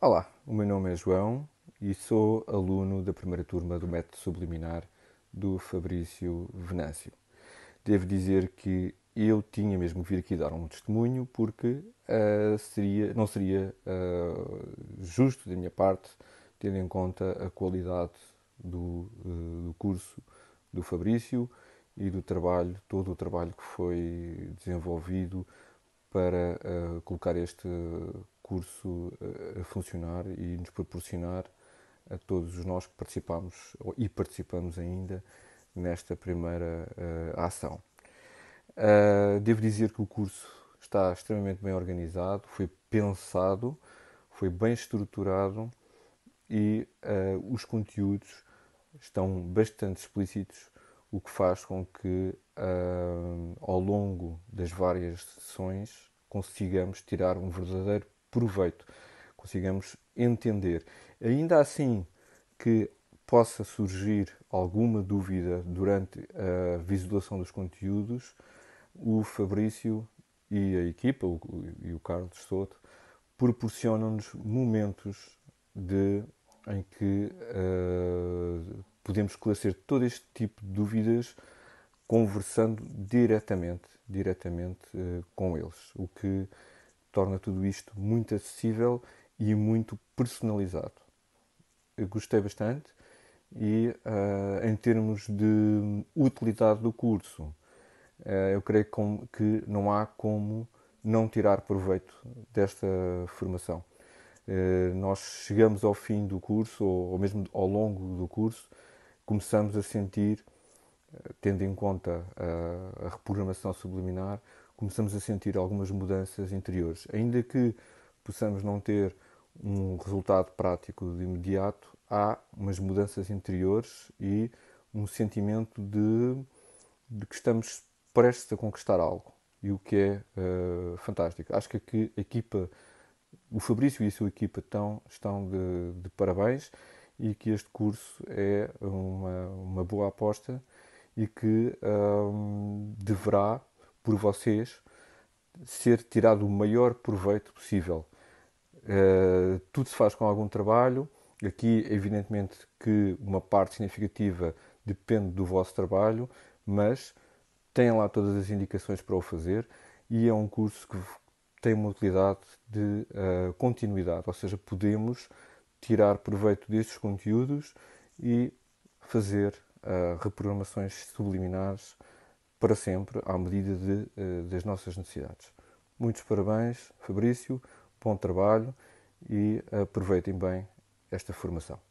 Olá, o meu nome é João e sou aluno da primeira turma do método subliminar do Fabrício Venâncio. Devo dizer que eu tinha mesmo que vir aqui dar um testemunho porque uh, seria, não seria uh, justo da minha parte, tendo em conta a qualidade do, uh, do curso do Fabrício e do trabalho, todo o trabalho que foi desenvolvido para colocar este curso eh, a funcionar e nos proporcionar a todos nós que participamos e participamos ainda nesta primeira uh, ação. Uh, devo dizer que o curso está extremamente bem organizado, foi pensado, foi bem estruturado e uh, os conteúdos estão bastante explícitos, o que faz com que ao longo das várias sessões consigamos tirar um verdadeiro proveito, consigamos entender. Ainda assim que possa surgir alguma dúvida durante a visualização dos conteúdos, o Fabrício e a equipa, o, e o Carlos Soto, proporcionam-nos momentos de, em que uh, podemos esclarecer todo este tipo de dúvidas conversando diretamente, diretamente uh, com eles, o que torna tudo isto muito acessível e muito personalizado. Eu gostei bastante e uh, em termos de utilidade do curso, uh, eu creio com, que não há como não tirar proveito desta formação. Uh, nós chegamos ao fim do curso, ou, ou, mesmo ao longo do curso, começamos a sentir, tendo em conta a, a reprogramação subliminar, começamos a sentir algumas mudanças interiores. Ainda que possamos não ter um resultado prático de imediato, há umas mudanças interiores e um sentimento de, de que estamos prestes a conquistar algo, e o que é uh, fantástico. Acho que a equipa, o Fabrício e a sua equipa estão, estão de, de parabéns e que este curso é uma, uma boa aposta e que um, ehm, deverá por vocês ser tirado o maior proveito possível. Uh, tudo se faz com algum trabalho. Aqui, evidentemente, que uma parte significativa depende do vosso trabalho, mas têm lá todas as indicações para o fazer e é um curso que tem uma utilidade de uh, continuidade, ou seja, podemos tirar proveito destes conteúdos e fazer uh, reprogramações subliminares para sempre à medida de, eh, das nossas necessidades. Muitos parabéns, Fabrício, bom trabalho e aproveitem bem esta formação.